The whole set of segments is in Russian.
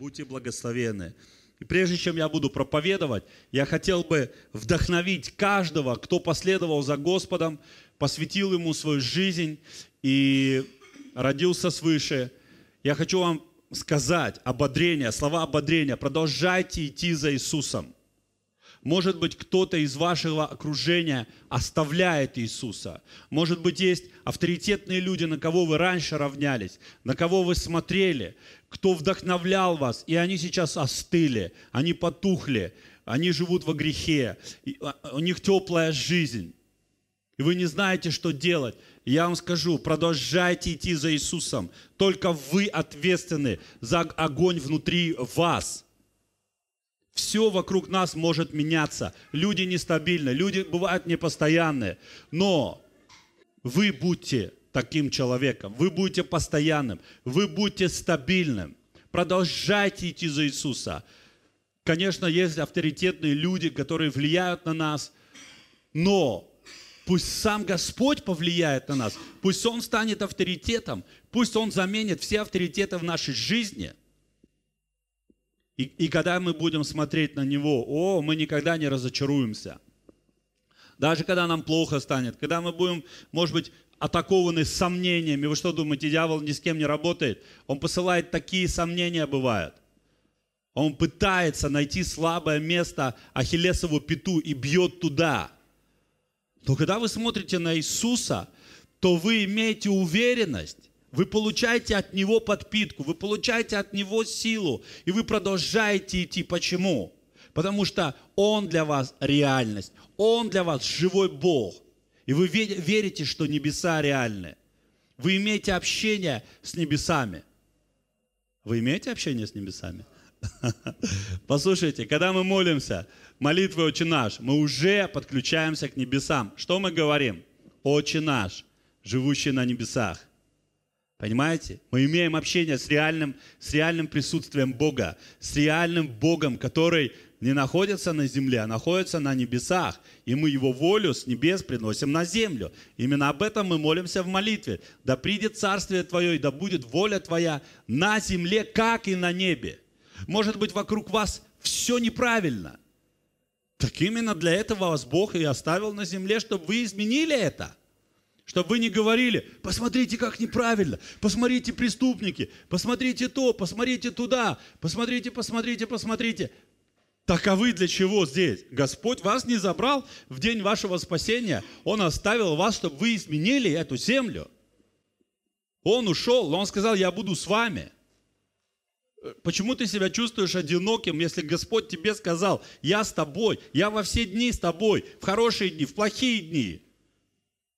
Будьте благословены. И прежде чем я буду проповедовать, я хотел бы вдохновить каждого, кто последовал за Господом, посвятил Ему свою жизнь и родился свыше. Я хочу вам сказать ободрение, слова ободрения. Продолжайте идти за Иисусом. Может быть, кто-то из вашего окружения оставляет Иисуса. Может быть, есть авторитетные люди, на кого вы раньше равнялись, на кого вы смотрели кто вдохновлял вас, и они сейчас остыли, они потухли, они живут во грехе, а, у них теплая жизнь, и вы не знаете, что делать. Я вам скажу, продолжайте идти за Иисусом. Только вы ответственны за огонь внутри вас. Все вокруг нас может меняться. Люди нестабильны, люди бывают непостоянные. Но вы будьте таким человеком. Вы будете постоянным, вы будете стабильным. Продолжайте идти за Иисуса. Конечно, есть авторитетные люди, которые влияют на нас, но пусть сам Господь повлияет на нас, пусть Он станет авторитетом, пусть Он заменит все авторитеты в нашей жизни. И, и когда мы будем смотреть на Него, о, мы никогда не разочаруемся. Даже когда нам плохо станет, когда мы будем, может быть, атакованы сомнениями. Вы что думаете, дьявол ни с кем не работает? Он посылает такие сомнения, бывают. Он пытается найти слабое место Ахиллесову пету и бьет туда. Но когда вы смотрите на Иисуса, то вы имеете уверенность, вы получаете от Него подпитку, вы получаете от Него силу, и вы продолжаете идти. Почему? Потому что Он для вас реальность, Он для вас живой Бог – и вы верите, что небеса реальны. Вы имеете общение с небесами. Вы имеете общение с небесами? Послушайте, когда мы молимся, молитвы «Отче наш», мы уже подключаемся к небесам. Что мы говорим? «Отче наш, живущий на небесах». Понимаете? Мы имеем общение с реальным, с реальным присутствием Бога, с реальным Богом, который не находится на земле, а находится на небесах. И мы Его волю с небес приносим на землю. Именно об этом мы молимся в молитве. Да придет Царствие Твое, и да будет воля Твоя на земле, как и на небе. Может быть, вокруг вас все неправильно. Так именно для этого вас Бог и оставил на земле, чтобы вы изменили это. Чтобы вы не говорили, посмотрите, как неправильно, посмотрите преступники, посмотрите то, посмотрите туда, посмотрите, посмотрите, посмотрите. Таковы для чего здесь? Господь вас не забрал в день вашего спасения. Он оставил вас, чтобы вы изменили эту землю. Он ушел, но он сказал, я буду с вами. Почему ты себя чувствуешь одиноким, если Господь тебе сказал, я с тобой, я во все дни с тобой, в хорошие дни, в плохие дни.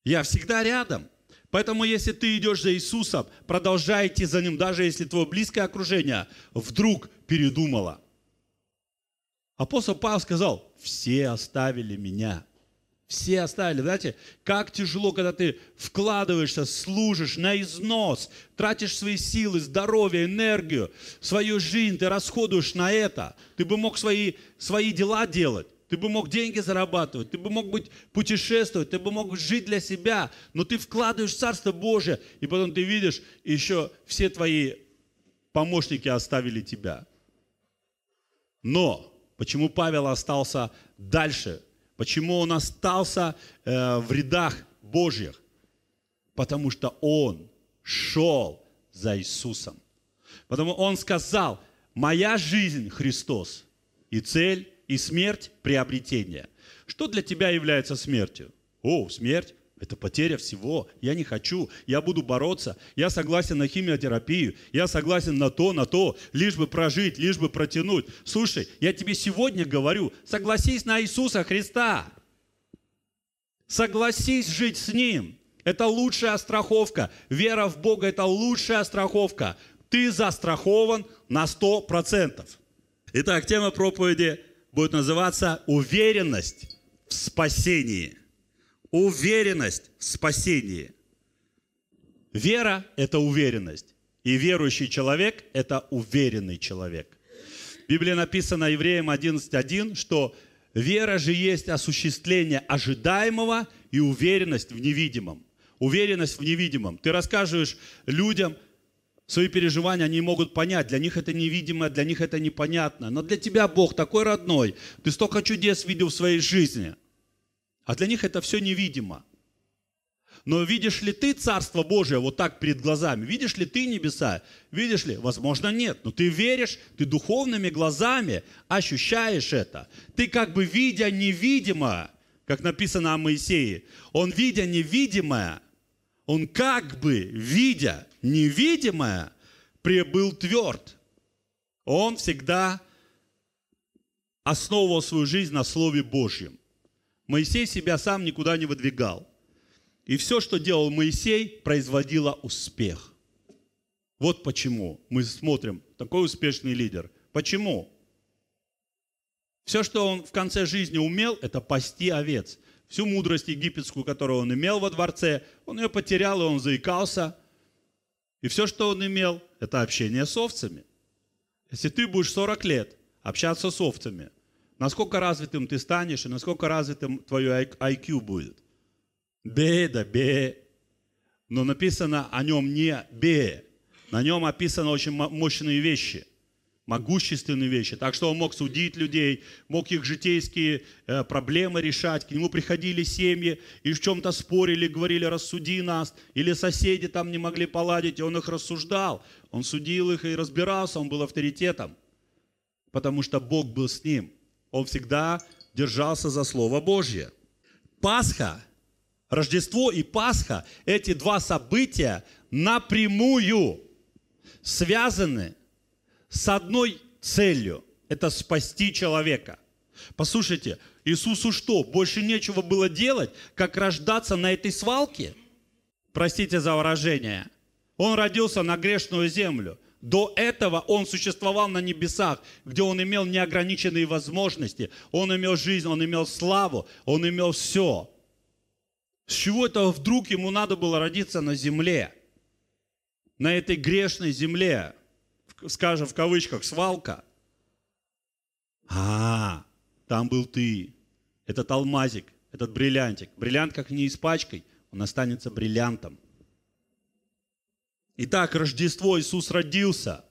Я всегда рядом. Поэтому, если ты идешь за Иисусом, продолжай идти за Ним, даже если твое близкое окружение вдруг передумало. Апостол Павел сказал, все оставили меня. Все оставили. Знаете, как тяжело, когда ты вкладываешься, служишь на износ, тратишь свои силы, здоровье, энергию, свою жизнь, ты расходуешь на это. Ты бы мог свои, свои дела делать, ты бы мог деньги зарабатывать, ты бы мог быть путешествовать, ты бы мог жить для себя, но ты вкладываешь в Царство Божие, и потом ты видишь, и еще все твои помощники оставили тебя. Но почему Павел остался дальше, почему он остался э, в рядах Божьих. Потому что он шел за Иисусом. Потому он сказал, моя жизнь Христос, и цель, и смерть – приобретение. Что для тебя является смертью? О, смерть это потеря всего. Я не хочу. Я буду бороться. Я согласен на химиотерапию. Я согласен на то, на то. Лишь бы прожить, лишь бы протянуть. Слушай, я тебе сегодня говорю, согласись на Иисуса Христа. Согласись жить с Ним. Это лучшая страховка. Вера в Бога – это лучшая страховка. Ты застрахован на 100%. Итак, тема проповеди будет называться «Уверенность в спасении» уверенность в спасении. Вера – это уверенность. И верующий человек – это уверенный человек. В Библии написано Евреям 11.1, что вера же есть осуществление ожидаемого и уверенность в невидимом. Уверенность в невидимом. Ты рассказываешь людям свои переживания, они могут понять. Для них это невидимо, для них это непонятно. Но для тебя Бог такой родной. Ты столько чудес видел в своей жизни – а для них это все невидимо. Но видишь ли ты Царство Божие вот так перед глазами? Видишь ли ты небеса? Видишь ли? Возможно, нет. Но ты веришь, ты духовными глазами ощущаешь это. Ты как бы видя невидимое, как написано о Моисее, он видя невидимое, он как бы видя невидимое, прибыл тверд. Он всегда основывал свою жизнь на Слове Божьем. Моисей себя сам никуда не выдвигал. И все, что делал Моисей, производило успех. Вот почему мы смотрим, такой успешный лидер. Почему? Все, что он в конце жизни умел, это пасти овец. Всю мудрость египетскую, которую он имел во дворце, он ее потерял, и он заикался. И все, что он имел, это общение с овцами. Если ты будешь 40 лет общаться с овцами – Насколько развитым ты станешь и насколько развитым твое IQ будет. Бе, да бе. Но написано о нем не бе. На нем описаны очень мощные вещи, могущественные вещи. Так что он мог судить людей, мог их житейские э, проблемы решать. К нему приходили семьи и в чем-то спорили, говорили, рассуди нас. Или соседи там не могли поладить, и он их рассуждал. Он судил их и разбирался, он был авторитетом, потому что Бог был с ним. Он всегда держался за Слово Божье. Пасха, Рождество и Пасха, эти два события напрямую связаны с одной целью – это спасти человека. Послушайте, Иисусу что, больше нечего было делать, как рождаться на этой свалке? Простите за выражение. Он родился на грешную землю – до этого он существовал на небесах, где он имел неограниченные возможности. Он имел жизнь, он имел славу, он имел все. С чего это вдруг ему надо было родиться на земле? На этой грешной земле, скажем в кавычках, свалка. А, там был ты, этот алмазик, этот бриллиантик. Бриллиант как не испачкай, он останется бриллиантом. Итак, Рождество Иисус родился.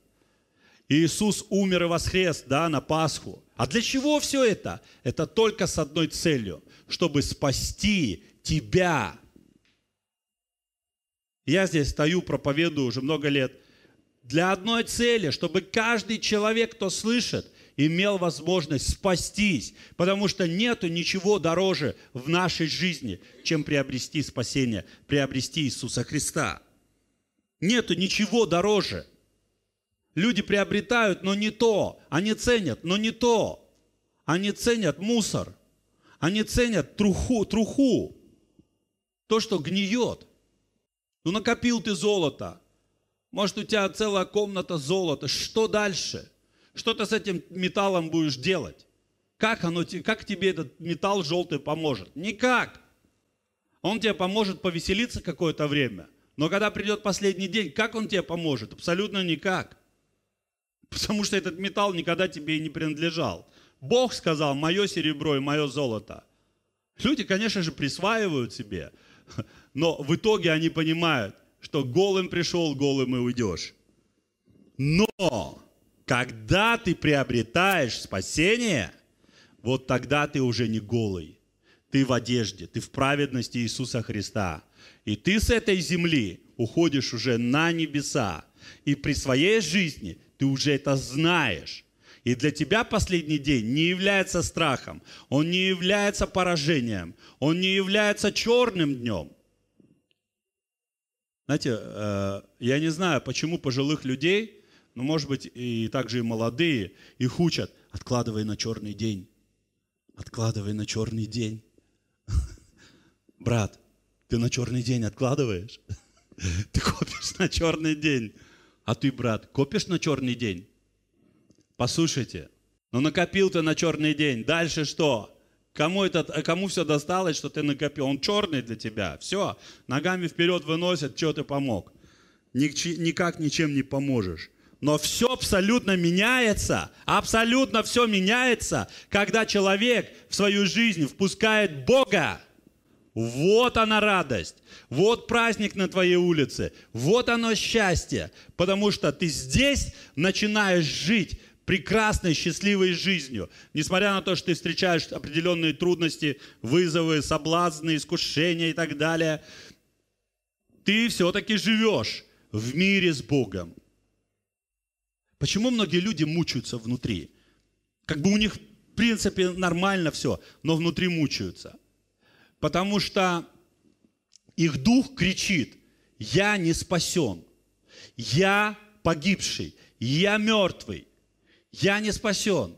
Иисус умер и воскрес, да, на Пасху. А для чего все это? Это только с одной целью, чтобы спасти тебя. Я здесь стою, проповедую уже много лет. Для одной цели, чтобы каждый человек, кто слышит, имел возможность спастись, потому что нету ничего дороже в нашей жизни, чем приобрести спасение, приобрести Иисуса Христа. Нету ничего дороже. Люди приобретают, но не то. Они ценят, но не то. Они ценят мусор. Они ценят труху, труху. То, что гниет. Ну, накопил ты золото. Может, у тебя целая комната золота. Что дальше? Что ты с этим металлом будешь делать? Как, оно, как тебе этот металл желтый поможет? Никак. Он тебе поможет повеселиться какое-то время – но когда придет последний день, как он тебе поможет? Абсолютно никак. Потому что этот металл никогда тебе и не принадлежал. Бог сказал, мое серебро и мое золото. Люди, конечно же, присваивают себе, но в итоге они понимают, что голым пришел, голым и уйдешь. Но когда ты приобретаешь спасение, вот тогда ты уже не голый. Ты в одежде, ты в праведности Иисуса Христа – и ты с этой земли уходишь уже на небеса. И при своей жизни ты уже это знаешь. И для тебя последний день не является страхом, он не является поражением, он не является черным днем. Знаете, э, я не знаю, почему пожилых людей, но, ну, может быть, и также и молодые, их учат, откладывай на черный день, откладывай на черный день. Брат, ты на черный день откладываешь. Ты копишь на черный день. А ты, брат, копишь на черный день? Послушайте, ну накопил ты на черный день. Дальше что? Кому, это, э, кому все досталось, что ты накопил? Он черный для тебя. Все, ногами вперед выносят, что ты помог. Никак ничем не поможешь. Но все абсолютно меняется, абсолютно все меняется, когда человек в свою жизнь впускает Бога. Вот она радость, вот праздник на твоей улице, вот оно счастье, потому что ты здесь начинаешь жить прекрасной, счастливой жизнью. Несмотря на то, что ты встречаешь определенные трудности, вызовы, соблазны, искушения и так далее, ты все-таки живешь в мире с Богом. Почему многие люди мучаются внутри? Как бы у них, в принципе, нормально все, но внутри мучаются потому что их дух кричит, я не спасен, я погибший, я мертвый, я не спасен.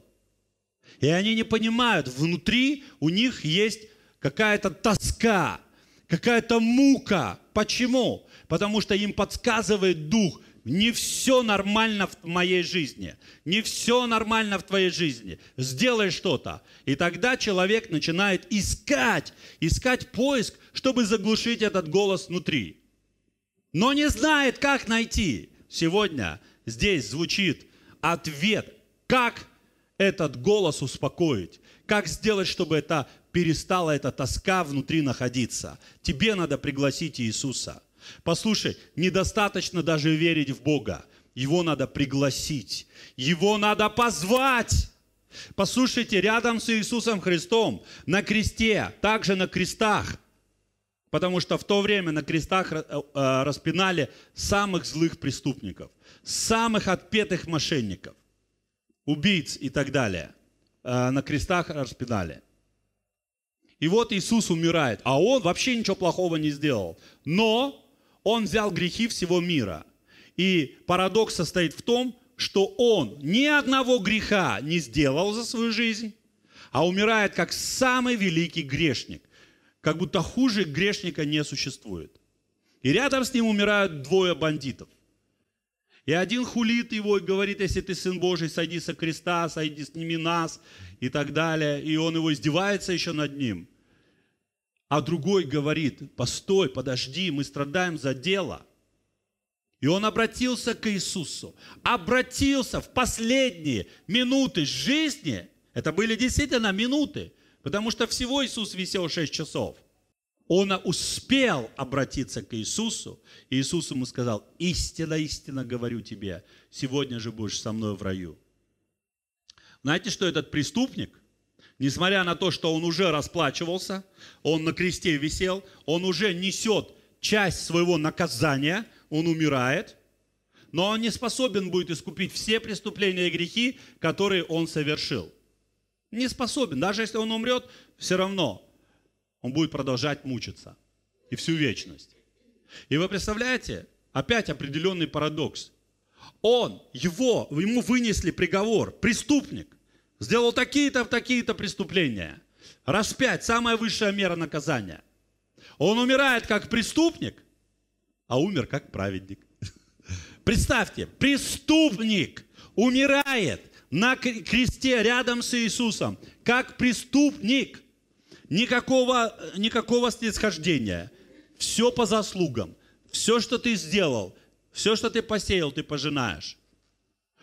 И они не понимают, внутри у них есть какая-то тоска, какая-то мука. Почему? Потому что им подсказывает дух – не все нормально в моей жизни, не все нормально в твоей жизни, сделай что-то. И тогда человек начинает искать, искать поиск, чтобы заглушить этот голос внутри. Но не знает, как найти. Сегодня здесь звучит ответ, как этот голос успокоить, как сделать, чтобы это перестала эта тоска внутри находиться. Тебе надо пригласить Иисуса – Послушай, недостаточно даже верить в Бога. Его надо пригласить. Его надо позвать. Послушайте, рядом с Иисусом Христом на кресте, также на крестах, потому что в то время на крестах э, э, распинали самых злых преступников, самых отпетых мошенников, убийц и так далее. Э, на крестах распинали. И вот Иисус умирает, а он вообще ничего плохого не сделал. Но он взял грехи всего мира. И парадокс состоит в том, что он ни одного греха не сделал за свою жизнь, а умирает как самый великий грешник. Как будто хуже грешника не существует. И рядом с ним умирают двое бандитов. И один хулит его и говорит, если ты сын Божий, сойди со креста, сойди, ними нас и так далее. И он его издевается еще над ним а другой говорит, постой, подожди, мы страдаем за дело. И он обратился к Иисусу, обратился в последние минуты жизни, это были действительно минуты, потому что всего Иисус висел 6 часов. Он успел обратиться к Иисусу, и Иисус ему сказал, истина, истина говорю тебе, сегодня же будешь со мной в раю. Знаете, что этот преступник, Несмотря на то, что он уже расплачивался, он на кресте висел, он уже несет часть своего наказания, он умирает, но он не способен будет искупить все преступления и грехи, которые он совершил. Не способен. Даже если он умрет, все равно он будет продолжать мучиться. И всю вечность. И вы представляете, опять определенный парадокс. Он, его, ему вынесли приговор, преступник – сделал такие-то, такие-то преступления. Распять – самая высшая мера наказания. Он умирает как преступник, а умер как праведник. Представьте, преступник умирает на кресте рядом с Иисусом, как преступник. Никакого, никакого снисхождения. Все по заслугам. Все, что ты сделал, все, что ты посеял, ты пожинаешь.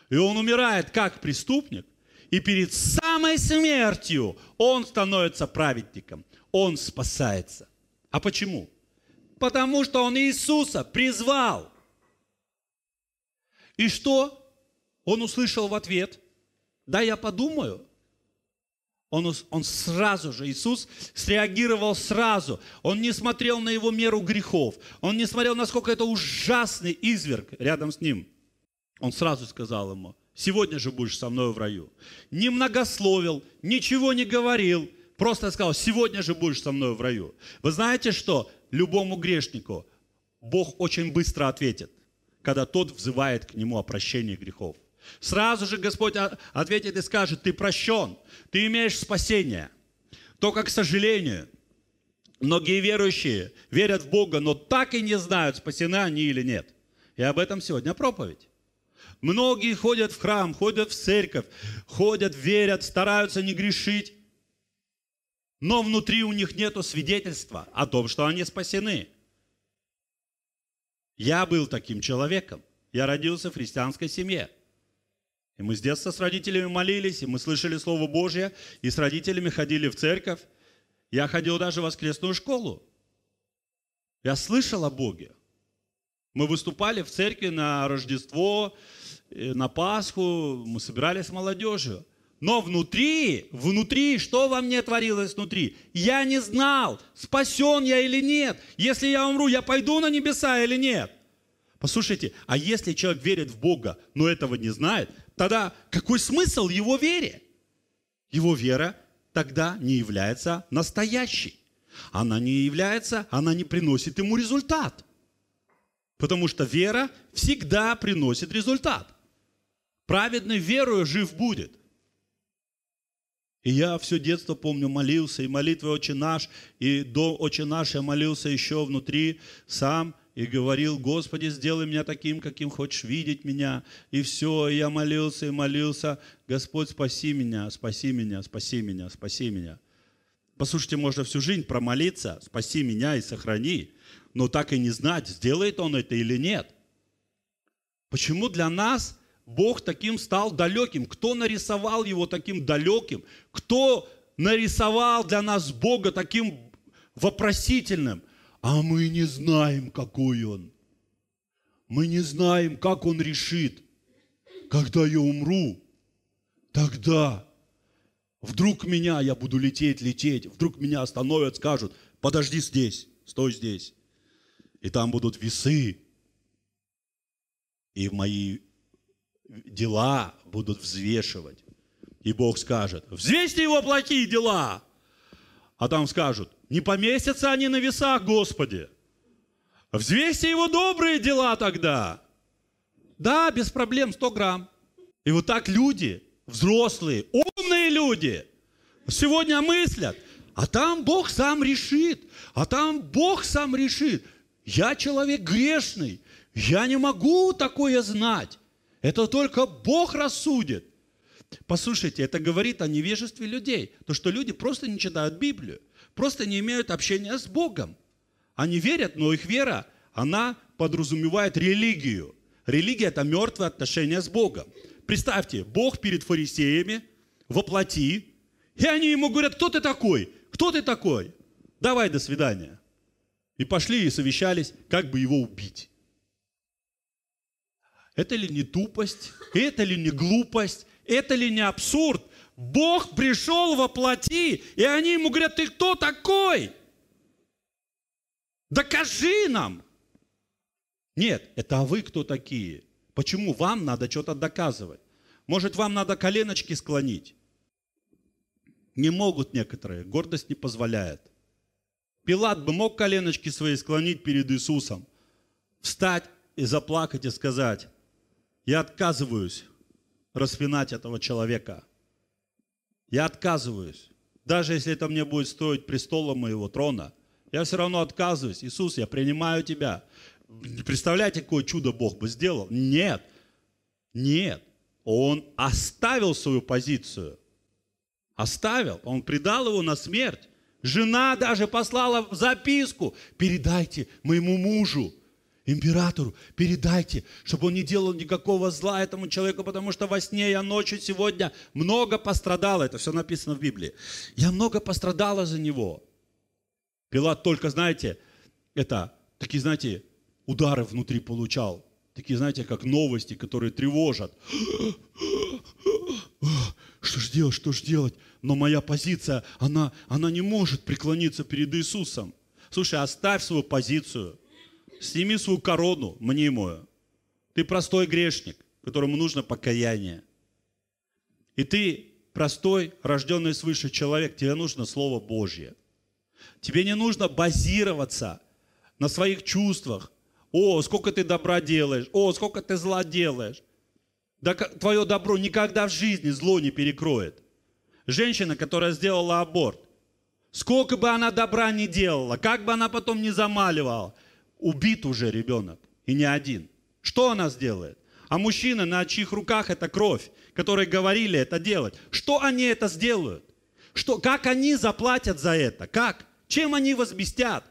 И он умирает как преступник, и перед самой смертью он становится праведником. Он спасается. А почему? Потому что он Иисуса призвал. И что? Он услышал в ответ, да, я подумаю. Он, он сразу же, Иисус среагировал сразу. Он не смотрел на его меру грехов. Он не смотрел, насколько это ужасный изверг рядом с ним. Он сразу сказал ему, Сегодня же будешь со мной в раю. Не многословил, ничего не говорил, просто сказал, сегодня же будешь со мной в раю. Вы знаете что? Любому грешнику Бог очень быстро ответит, когда тот взывает к нему о прощении грехов. Сразу же Господь ответит и скажет, ты прощен, ты имеешь спасение. Только, к сожалению, многие верующие верят в Бога, но так и не знают, спасены они или нет. И об этом сегодня проповедь. Многие ходят в храм, ходят в церковь, ходят, верят, стараются не грешить, но внутри у них нет свидетельства о том, что они спасены. Я был таким человеком. Я родился в христианской семье. И мы с детства с родителями молились, и мы слышали Слово Божье, и с родителями ходили в церковь. Я ходил даже в воскресную школу. Я слышал о Боге. Мы выступали в церкви на Рождество, Э, на Пасху мы собирались с молодежью. Но внутри, внутри, что во мне творилось внутри? Я не знал, спасен я или нет. Если я умру, я пойду на небеса или нет? Послушайте, а если человек верит в Бога, но этого не знает, тогда какой смысл его вере? Его вера тогда не является настоящей. Она не является, она не приносит ему результат. Потому что вера всегда приносит результат – Праведный верою жив будет. И я все детство помню, молился, и молитвы «Отче наш», и до «Отче наш» я молился еще внутри сам, и говорил, Господи, сделай меня таким, каким хочешь видеть меня. И все, и я молился, и молился, Господь, спаси меня, спаси меня, спаси меня, спаси меня. Послушайте, можно всю жизнь промолиться, спаси меня и сохрани, но так и не знать, сделает он это или нет. Почему для нас – Бог таким стал далеким? Кто нарисовал его таким далеким? Кто нарисовал для нас Бога таким вопросительным? А мы не знаем, какой он. Мы не знаем, как он решит. Когда я умру, тогда вдруг меня, я буду лететь, лететь, вдруг меня остановят, скажут, подожди здесь, стой здесь. И там будут весы, и мои дела будут взвешивать. И Бог скажет, взвесьте его плохие дела. А там скажут, не поместятся они на весах, Господи. Взвесьте его добрые дела тогда. Да, без проблем, 100 грамм. И вот так люди, взрослые, умные люди, сегодня мыслят, а там Бог сам решит, а там Бог сам решит. Я человек грешный, я не могу такое знать. Это только Бог рассудит. Послушайте, это говорит о невежестве людей. То, что люди просто не читают Библию, просто не имеют общения с Богом. Они верят, но их вера, она подразумевает религию. Религия – это мертвое отношение с Богом. Представьте, Бог перед фарисеями воплоти, и они ему говорят, кто ты такой? Кто ты такой? Давай, до свидания. И пошли и совещались, как бы его убить. Это ли не тупость? Это ли не глупость? Это ли не абсурд? Бог пришел во плоти, и они ему говорят, ты кто такой? Докажи нам. Нет, это а вы кто такие? Почему вам надо что-то доказывать? Может, вам надо коленочки склонить? Не могут некоторые, гордость не позволяет. Пилат бы мог коленочки свои склонить перед Иисусом, встать и заплакать и сказать, я отказываюсь распинать этого человека. Я отказываюсь. Даже если это мне будет стоить престола моего трона, я все равно отказываюсь. Иисус, я принимаю тебя. Не Представляете, какое чудо Бог бы сделал? Нет, нет. Он оставил свою позицию. Оставил. Он предал его на смерть. Жена даже послала записку. Передайте моему мужу императору, передайте, чтобы он не делал никакого зла этому человеку, потому что во сне я ночью сегодня много пострадала. Это все написано в Библии. Я много пострадала за него. Пилат только, знаете, это такие, знаете, удары внутри получал. Такие, знаете, как новости, которые тревожат. Что же делать, что же делать? Но моя позиция, она, она не может преклониться перед Иисусом. Слушай, оставь свою позицию – сними свою корону мнимую. Ты простой грешник, которому нужно покаяние. И ты простой, рожденный свыше человек, тебе нужно Слово Божье. Тебе не нужно базироваться на своих чувствах. О, сколько ты добра делаешь, о, сколько ты зла делаешь. Да твое добро никогда в жизни зло не перекроет. Женщина, которая сделала аборт, сколько бы она добра не делала, как бы она потом не замаливала – убит уже ребенок, и не один. Что она сделает? А мужчина на чьих руках эта кровь, которые говорили это делать, что они это сделают? Что, как они заплатят за это? Как? Чем они возместят?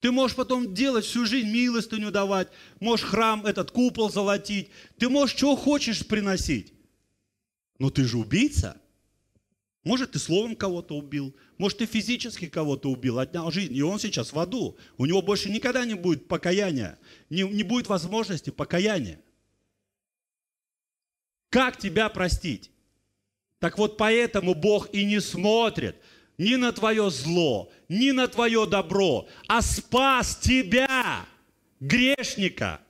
Ты можешь потом делать всю жизнь милостыню давать, можешь храм, этот купол золотить, ты можешь что хочешь приносить. Но ты же убийца. Может, ты словом кого-то убил, может, ты физически кого-то убил, отнял жизнь, и он сейчас в аду. У него больше никогда не будет покаяния, не, не будет возможности покаяния. Как тебя простить? Так вот поэтому Бог и не смотрит ни на твое зло, ни на твое добро, а спас тебя, грешника.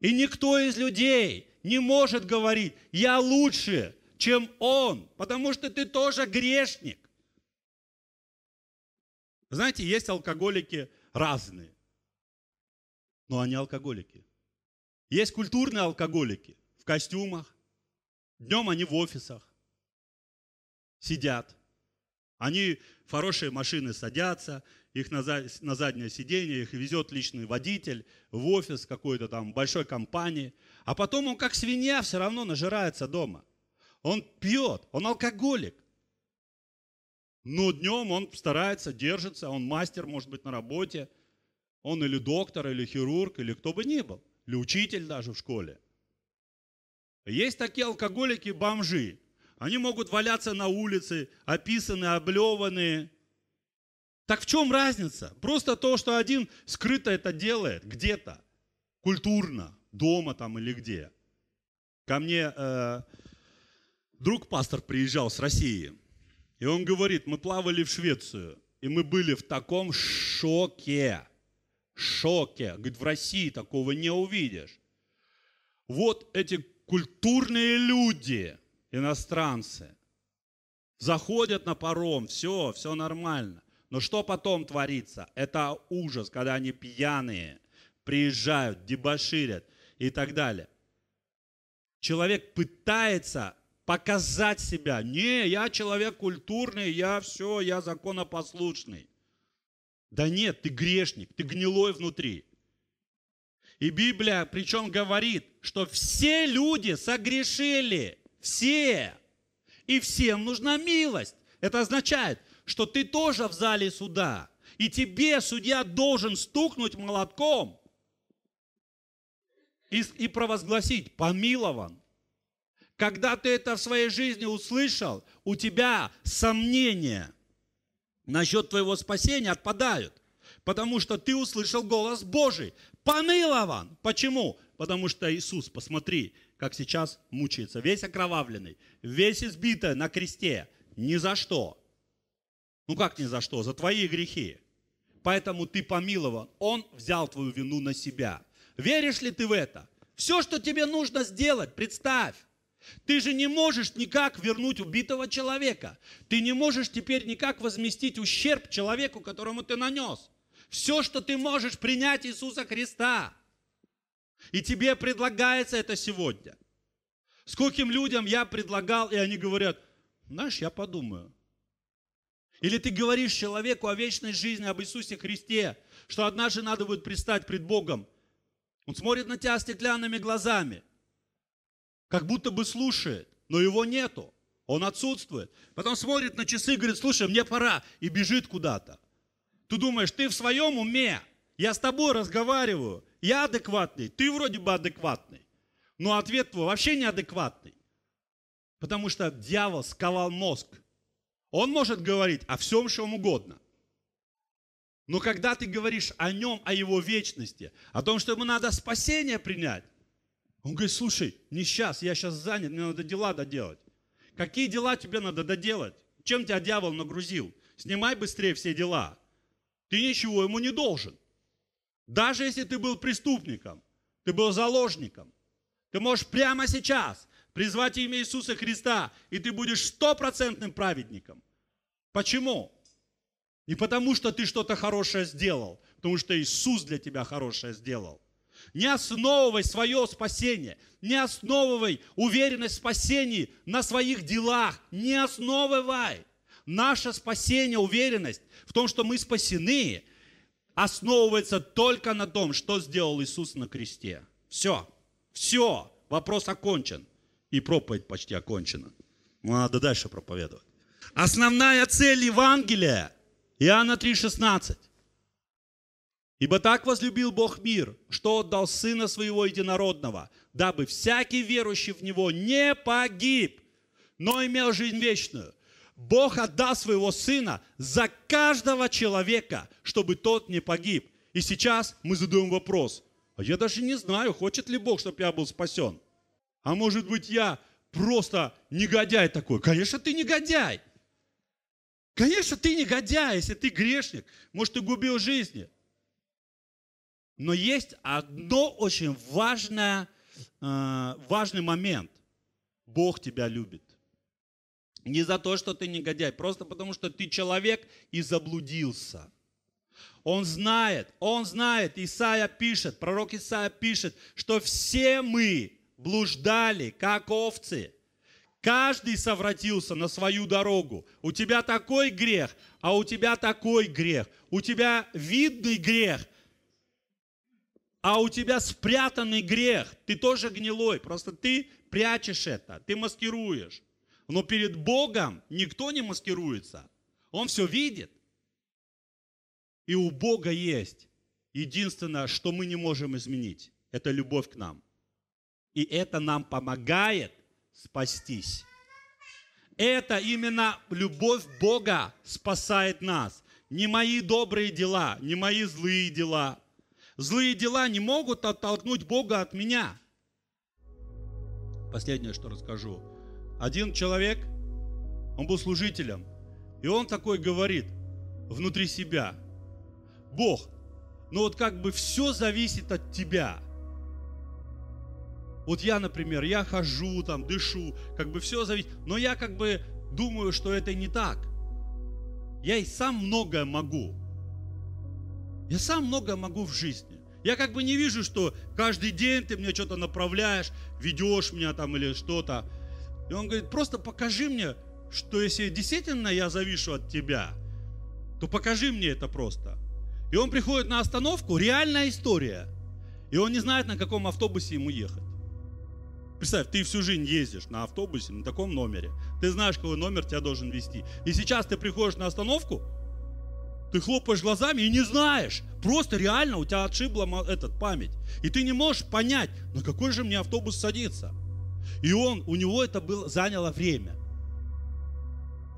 И никто из людей не может говорить, я лучше, чем он, потому что ты тоже грешник. Знаете, есть алкоголики разные, но они алкоголики. Есть культурные алкоголики в костюмах, днем они в офисах сидят. Они в хорошие машины садятся, их на, за, на заднее сиденье, их везет личный водитель в офис какой-то там большой компании. А потом он как свинья все равно нажирается дома – он пьет, он алкоголик. Но днем он старается, держится, он мастер, может быть, на работе. Он или доктор, или хирург, или кто бы ни был. Или учитель даже в школе. Есть такие алкоголики-бомжи. Они могут валяться на улице, описанные, облеванные. Так в чем разница? Просто то, что один скрыто это делает где-то, культурно, дома там или где. Ко мне э, друг пастор приезжал с России, и он говорит, мы плавали в Швецию, и мы были в таком шоке, шоке. Говорит, в России такого не увидишь. Вот эти культурные люди, иностранцы, заходят на паром, все, все нормально. Но что потом творится? Это ужас, когда они пьяные, приезжают, дебоширят и так далее. Человек пытается показать себя. Не, я человек культурный, я все, я законопослушный. Да нет, ты грешник, ты гнилой внутри. И Библия причем говорит, что все люди согрешили, все. И всем нужна милость. Это означает, что ты тоже в зале суда. И тебе судья должен стукнуть молотком и, и провозгласить, помилован. Когда ты это в своей жизни услышал, у тебя сомнения насчет твоего спасения отпадают. Потому что ты услышал голос Божий. Помилован. Почему? Потому что Иисус, посмотри, как сейчас мучается. Весь окровавленный, весь избитый на кресте. Ни за что. Ну как ни за что? За твои грехи. Поэтому ты помилован. Он взял твою вину на себя. Веришь ли ты в это? Все, что тебе нужно сделать, представь, ты же не можешь никак вернуть убитого человека. Ты не можешь теперь никак возместить ущерб человеку, которому ты нанес. Все, что ты можешь принять Иисуса Христа. И тебе предлагается это сегодня. Скольким людям я предлагал, и они говорят, знаешь, я подумаю. Или ты говоришь человеку о вечной жизни, об Иисусе Христе, что однажды надо будет пристать пред Богом. Он смотрит на тебя стеклянными глазами – как будто бы слушает, но его нету. Он отсутствует. Потом смотрит на часы и говорит, слушай, мне пора, и бежит куда-то. Ты думаешь, ты в своем уме, я с тобой разговариваю, я адекватный, ты вроде бы адекватный, но ответ твой вообще неадекватный. Потому что дьявол сковал мозг. Он может говорить о всем, чем угодно. Но когда ты говоришь о нем, о его вечности, о том, что ему надо спасение принять, он говорит, слушай, не сейчас, я сейчас занят, мне надо дела доделать. Какие дела тебе надо доделать? Чем тебя дьявол нагрузил? Снимай быстрее все дела. Ты ничего ему не должен. Даже если ты был преступником, ты был заложником, ты можешь прямо сейчас призвать имя Иисуса Христа, и ты будешь стопроцентным праведником. Почему? Не потому, что ты что-то хорошее сделал, потому что Иисус для тебя хорошее сделал. Не основывай свое спасение, не основывай уверенность в спасении на своих делах, не основывай. Наше спасение, уверенность в том, что мы спасены, основывается только на том, что сделал Иисус на кресте. Все, все, вопрос окончен. И проповедь почти окончена. Но надо дальше проповедовать. Основная цель Евангелия, Иоанна 3,16, Ибо так возлюбил Бог мир, что отдал Сына Своего Единородного, дабы всякий верующий в Него не погиб, но имел жизнь вечную. Бог отдал Своего Сына за каждого человека, чтобы тот не погиб. И сейчас мы задаем вопрос, а я даже не знаю, хочет ли Бог, чтобы я был спасен. А может быть, я просто негодяй такой. Конечно, ты негодяй. Конечно, ты негодяй, если ты грешник. Может, ты губил жизни. Но есть одно очень важное, э, важный момент. Бог тебя любит. Не за то, что ты негодяй, просто потому, что ты человек и заблудился. Он знает, он знает, Исаия пишет, пророк Исаия пишет, что все мы блуждали, как овцы. Каждый совратился на свою дорогу. У тебя такой грех, а у тебя такой грех. У тебя видный грех, а у тебя спрятанный грех, ты тоже гнилой, просто ты прячешь это, ты маскируешь. Но перед Богом никто не маскируется, Он все видит. И у Бога есть единственное, что мы не можем изменить, это любовь к нам. И это нам помогает спастись. Это именно любовь Бога спасает нас. Не мои добрые дела, не мои злые дела, Злые дела не могут оттолкнуть Бога от меня. Последнее, что расскажу. Один человек, он был служителем, и он такой говорит внутри себя, Бог, ну вот как бы все зависит от тебя. Вот я, например, я хожу там, дышу, как бы все зависит, но я как бы думаю, что это не так. Я и сам многое могу. Я сам много могу в жизни. Я как бы не вижу, что каждый день ты мне что-то направляешь, ведешь меня там или что-то. И он говорит, просто покажи мне, что если действительно я завишу от тебя, то покажи мне это просто. И он приходит на остановку, реальная история. И он не знает, на каком автобусе ему ехать. Представь, ты всю жизнь ездишь на автобусе, на таком номере. Ты знаешь, какой номер тебя должен вести. И сейчас ты приходишь на остановку, ты хлопаешь глазами и не знаешь. Просто реально у тебя отшибла этот память. И ты не можешь понять, на какой же мне автобус садиться. И он, у него это было, заняло время.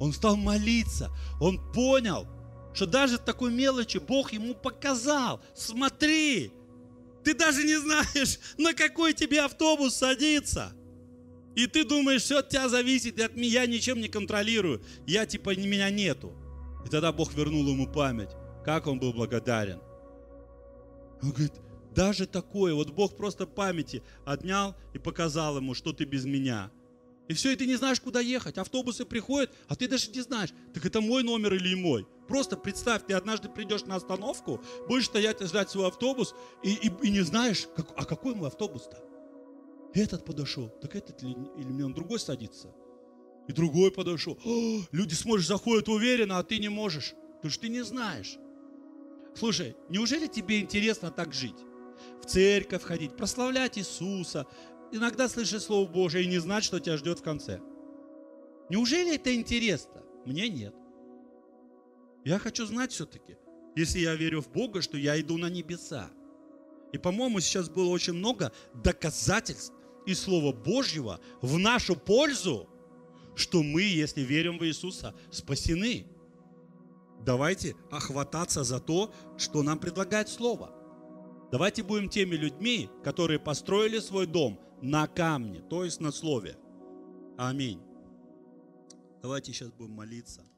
Он стал молиться. Он понял, что даже такой мелочи Бог ему показал. Смотри, ты даже не знаешь, на какой тебе автобус садиться. И ты думаешь, все от тебя зависит, от меня, ничем не контролирую. Я типа, меня нету. И тогда Бог вернул ему память. Как он был благодарен. Он говорит, даже такое, вот Бог просто памяти отнял и показал ему, что ты без меня. И все, и ты не знаешь, куда ехать. Автобусы приходят, а ты даже не знаешь, так это мой номер или мой. Просто представь, ты однажды придешь на остановку, будешь стоять и ждать свой автобус, и, и, и не знаешь, как, а какой мой автобус-то? Этот подошел, так этот или, или мне он другой садится? И другой подошел. О, люди смотришь, заходят уверенно, а ты не можешь. Потому что ты не знаешь. Слушай, неужели тебе интересно так жить? В церковь ходить, прославлять Иисуса, иногда слышать Слово Божие и не знать, что тебя ждет в конце. Неужели это интересно? Мне нет. Я хочу знать все-таки, если я верю в Бога, что я иду на небеса. И, по-моему, сейчас было очень много доказательств и Слова Божьего в нашу пользу – что мы, если верим в Иисуса, спасены. Давайте охвататься за то, что нам предлагает Слово. Давайте будем теми людьми, которые построили свой дом на камне, то есть на Слове. Аминь. Давайте сейчас будем молиться.